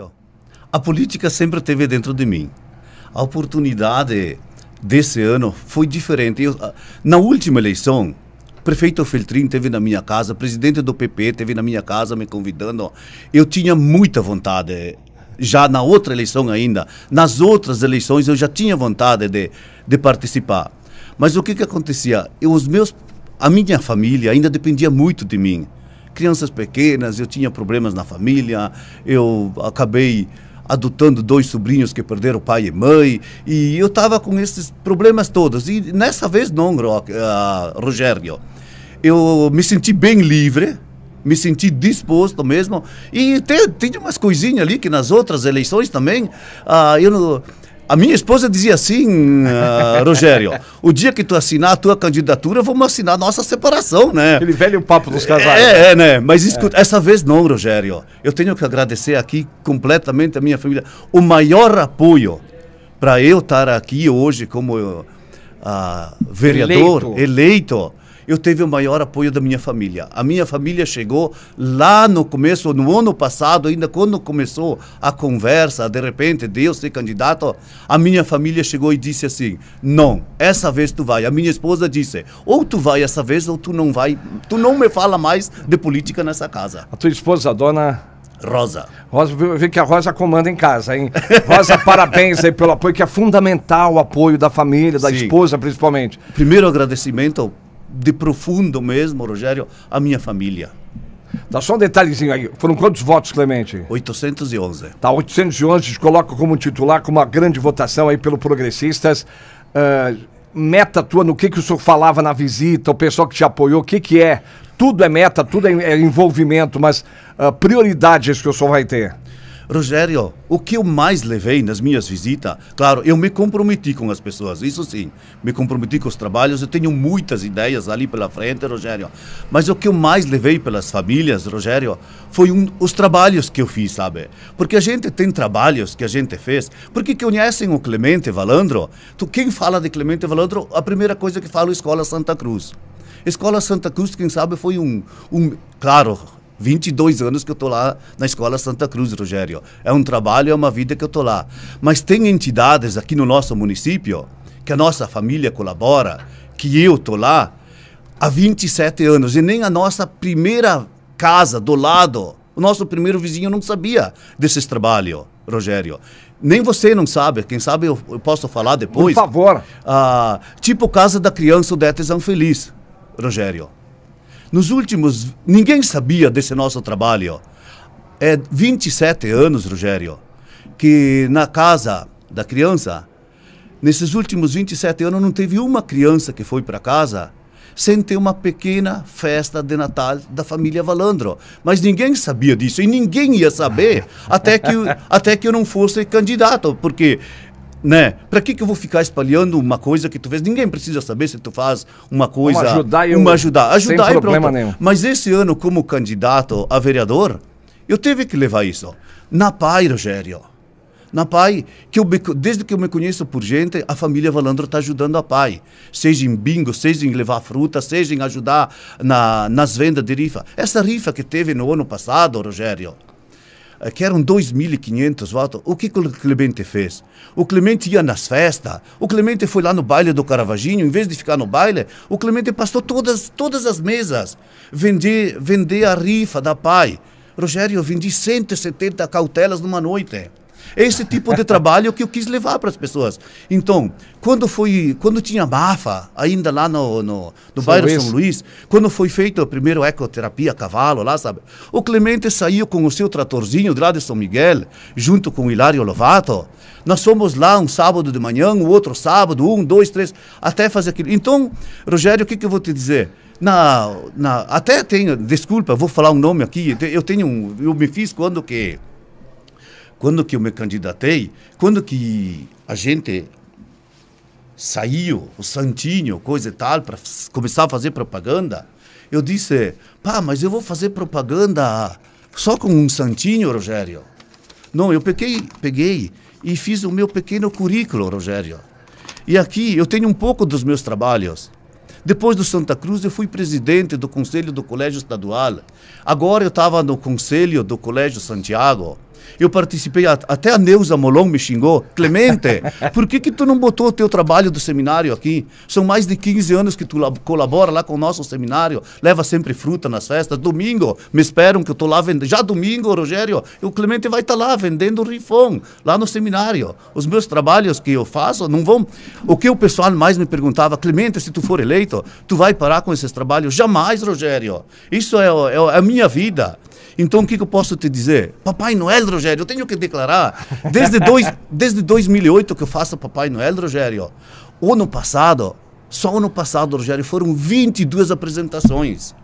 Mário, a política sempre teve dentro de mim. A oportunidade desse ano foi diferente. Eu, ah, na última eleição, prefeito Feltrin teve na minha casa, presidente do PP teve na minha casa me convidando. Eu tinha muita vontade, já na outra eleição ainda, nas outras eleições eu já tinha vontade de, de participar. Mas o que que acontecia? Eu, os meus, a minha família ainda dependia muito de mim crianças pequenas, eu tinha problemas na família, eu acabei adotando dois sobrinhos que perderam pai e mãe, e eu estava com esses problemas todos. E nessa vez não, ah, Rogério. Eu me senti bem livre, me senti disposto mesmo. E tem, tem umas coisinhas ali que nas outras eleições também, ah, eu, a minha esposa dizia assim, uh, Rogério, o dia que tu assinar a tua candidatura, vamos assinar nossa separação, né? Aquele velho papo dos casais. É, né? é né? Mas escuta, é. essa vez não, Rogério. Eu tenho que agradecer aqui completamente a minha família. O maior apoio para eu estar aqui hoje como uh, vereador eleito, eleito eu teve o maior apoio da minha família. A minha família chegou lá no começo, no ano passado, ainda quando começou a conversa, de repente, Deus ser candidato, a minha família chegou e disse assim: não, essa vez tu vai. A minha esposa disse: ou tu vai essa vez ou tu não vai. Tu não me fala mais de política nessa casa. A tua esposa, a dona Rosa. Rosa, vê que a Rosa comanda em casa, hein? Rosa, parabéns aí pelo apoio, que é fundamental o apoio da família, da Sim. esposa, principalmente. Primeiro agradecimento de profundo mesmo, Rogério, a minha família. Tá só um detalhezinho aí. Foram quantos votos, Clemente? 811. Tá, 811. coloco como titular, com uma grande votação aí pelo Progressistas. Uh, meta tua, no que, que o senhor falava na visita, o pessoal que te apoiou, o que, que é? Tudo é meta, tudo é, é envolvimento, mas uh, prioridades que o senhor vai ter. Rogério, o que eu mais levei nas minhas visitas, claro, eu me comprometi com as pessoas, isso sim, me comprometi com os trabalhos, eu tenho muitas ideias ali pela frente, Rogério, mas o que eu mais levei pelas famílias, Rogério, foi um, os trabalhos que eu fiz, sabe? Porque a gente tem trabalhos que a gente fez, porque conhecem o Clemente Valandro, tu, quem fala de Clemente Valandro, a primeira coisa que fala é Escola Santa Cruz. Escola Santa Cruz, quem sabe, foi um, um claro, 22 anos que eu estou lá na Escola Santa Cruz, Rogério. É um trabalho, é uma vida que eu estou lá. Mas tem entidades aqui no nosso município, que a nossa família colabora, que eu estou lá há 27 anos. E nem a nossa primeira casa do lado, o nosso primeiro vizinho não sabia desse trabalho, Rogério. Nem você não sabe, quem sabe eu, posso falar depois. Por favor. Ah, tipo Casa da Criança Odete é feliz, Rogério. Nos últimos, ninguém sabia desse nosso trabalho. É 27 anos, Rogério, que na casa da criança, nesses últimos 27 anos não teve uma criança que foi para casa sem ter uma pequena festa de Natal da família Valandro. Mas ninguém sabia disso e ninguém ia saber até que, até que eu não fosse candidato, porque né? Para que, que eu vou ficar espalhando uma coisa que tu vês? Ninguém precisa saber se tu faz uma coisa. Uma ajudar eu. Uma ajudar. Ajudar sem e problema pronto. nenhum. Mas esse ano, como candidato a vereador, eu tive que levar isso. Na PAI, Rogério. Na PAI, que eu, desde que eu me conheço por gente, a família Valandro está ajudando a PAI. Seja em bingo, seja em levar fruta, seja em ajudar na, nas vendas de rifa. Essa rifa que teve no ano passado, Rogério, eh, que eram 2.500 votos, o que o Clemente fez? O Clemente ia nas festas, o Clemente foi lá no baile do Caravaginho, em vez de ficar no baile, o Clemente passou todas, todas as mesas, vender, vender a rifa da PAI. Rogério, eu vendi 170 cautelas numa noite. Esse tipo de trabalho é que eu quis levar para as pessoas. Então, quando foi, quando tinha Bafa, ainda lá no, no, no bairro Luiz. São Luís, quando foi feita a primeira ecoterapia a cavalo lá, sabe? O Clemente saiu com o seu tratorzinho de lá de São Miguel, junto com o Hilário Lovato. Nós fomos lá um sábado de manhã, um outro sábado, um, dois, três, até fazer aquilo. Então, Rogério, o que, que eu vou te dizer? Na, na, até tenho, desculpa, vou falar um nome aqui, eu tenho um, eu me fiz quando que quando que eu me candidatei, quando que a gente saiu, o santinho, coisa e tal, para começar a fazer propaganda, eu disse, pá, mas eu vou fazer propaganda só com um santinho, Rogério. Não, eu peguei, peguei e fiz o meu pequeno currículo, Rogério. E aqui eu tenho um pouco dos meus trabalhos. Depois do Santa Cruz, eu fui presidente do Conselho do Colégio Estadual. Agora eu estava no Conselho do Colégio Santiago. Eu participei, até a Neuza Molon me xingou. Clemente, por que que tu não botou o teu trabalho do seminário aqui? São mais de 15 anos que tu colabora lá com o nosso seminário, leva sempre fruta nas festas. Domingo, me esperam que eu estou lá vendendo. Já domingo, Rogério, o Clemente vai estar tá lá vendendo rifão, lá no seminário. Os meus trabalhos que eu faço não vão... O que o pessoal mais me perguntava, Clemente, se tu for eleito, tu vai parar com esses trabalhos? Jamais, Rogério. Isso é, é, é a minha vida. Então o que, que eu posso te dizer? Papai Noel, Rogério, eu tenho que declarar. Desde, dois, desde 2008 que eu faço Papai Noel, Rogério. Ano passado, só ano passado, Rogério, foram 22 apresentações.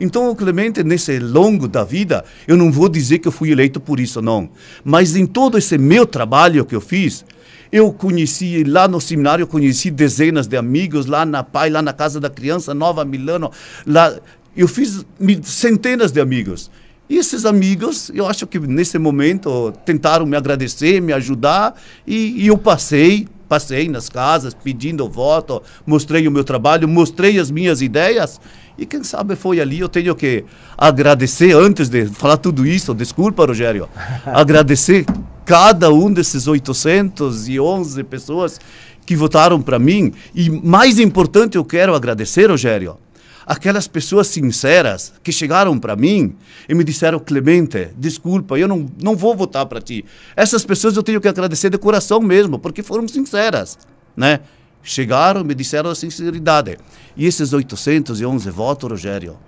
Então, o Clemente, nesse longo da vida, eu não vou dizer que eu fui eleito por isso, não. Mas em todo esse meu trabalho que eu fiz, eu conheci lá no seminário, conheci dezenas de amigos lá na PAI, lá na Casa da Criança, Nova Milano, lá eu fiz centenas de amigos. E esses amigos, eu acho que nesse momento tentaram me agradecer, me ajudar, e, e eu passei, passei nas casas pedindo voto, mostrei o meu trabalho, mostrei as minhas ideias, e quem sabe foi ali, eu tenho que agradecer, antes de falar tudo isso, desculpa Rogério, agradecer cada um desses 811 pessoas que votaram para mim, e mais importante eu quero agradecer, Rogério, aquelas pessoas sinceras que chegaram para mim e me disseram: Clemente, desculpa, eu não, não vou votar para ti. Essas pessoas eu tenho que agradecer de coração mesmo, porque foram sinceras, né? Chegaram, me disseram a sinceridade. E esses 811 votos, Rogério,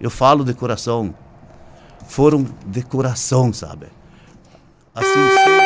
eu falo de coração, foram de coração, sabe? Assim.